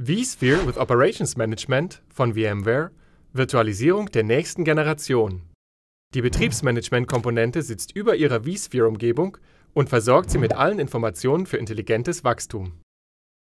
vSphere with Operations Management von VMware, Virtualisierung der nächsten Generation. Die Betriebsmanagement-Komponente sitzt über ihrer vSphere-Umgebung und versorgt sie mit allen Informationen für intelligentes Wachstum.